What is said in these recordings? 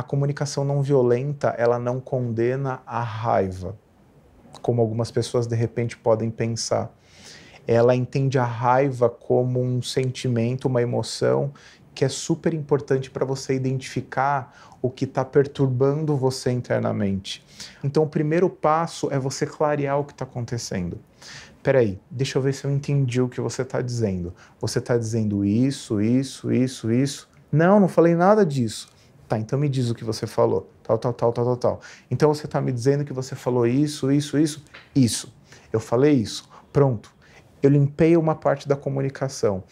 a comunicação não violenta, ela não condena a raiva, como algumas pessoas de repente podem pensar. Ela entende a raiva como um sentimento, uma emoção que é super importante para você identificar o que está perturbando você internamente. Então, o primeiro passo é você clarear o que está acontecendo. Peraí, deixa eu ver se eu entendi o que você está dizendo. Você está dizendo isso, isso, isso, isso. Não, não falei nada disso. Tá, então me diz o que você falou. Tal, tal, tal, tal, tal, tal. Então você está me dizendo que você falou isso, isso, isso, isso. Eu falei isso. Pronto. Eu limpei uma parte da comunicação.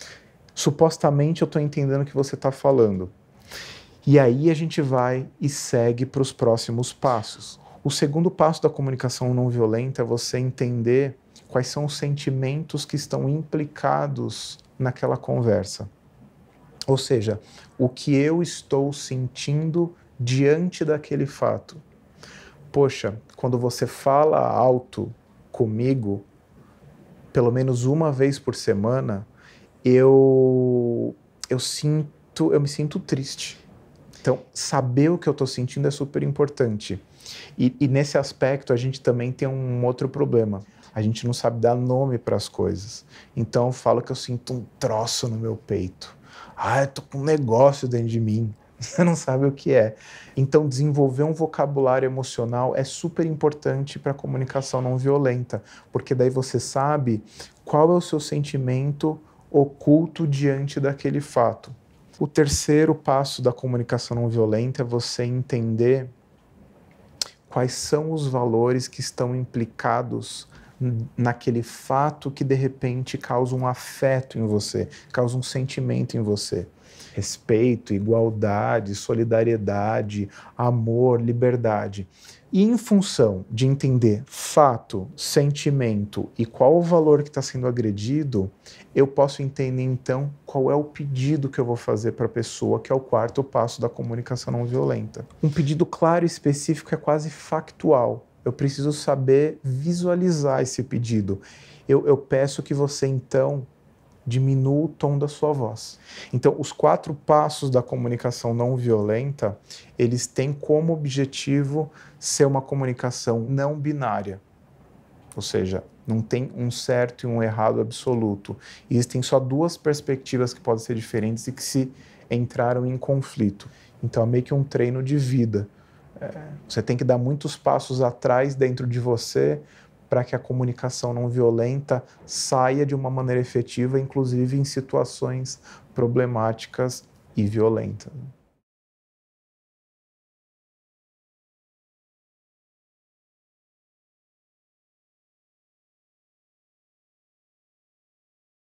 Supostamente eu estou entendendo o que você está falando. E aí a gente vai e segue para os próximos passos. O segundo passo da comunicação não violenta é você entender quais são os sentimentos que estão implicados naquela conversa. Ou seja, o que eu estou sentindo diante daquele fato. Poxa, quando você fala alto comigo, pelo menos uma vez por semana, eu eu sinto, eu me sinto triste. Então, saber o que eu estou sentindo é super importante. E, e, nesse aspecto, a gente também tem um outro problema. A gente não sabe dar nome para as coisas. Então, eu falo que eu sinto um troço no meu peito. Ah, eu tô com um negócio dentro de mim. Você não sabe o que é. Então, desenvolver um vocabulário emocional é super importante para a comunicação não violenta, porque daí você sabe qual é o seu sentimento oculto diante daquele fato. O terceiro passo da comunicação não violenta é você entender quais são os valores que estão implicados naquele fato que de repente causa um afeto em você, causa um sentimento em você. Respeito, igualdade, solidariedade, amor, liberdade. E em função de entender fato, sentimento e qual o valor que está sendo agredido, eu posso entender então qual é o pedido que eu vou fazer para a pessoa, que é o quarto passo da comunicação não violenta. Um pedido claro e específico é quase factual eu preciso saber visualizar esse pedido. Eu, eu peço que você então diminua o tom da sua voz. Então, os quatro passos da comunicação não violenta, eles têm como objetivo ser uma comunicação não binária. Ou seja, não tem um certo e um errado absoluto. Existem só duas perspectivas que podem ser diferentes e que se entraram em conflito. Então, é meio que um treino de vida. É. é, você tem que dar muitos passos atrás dentro de você para que a comunicação não violenta saia de uma maneira efetiva, inclusive em situações problemáticas e violentas.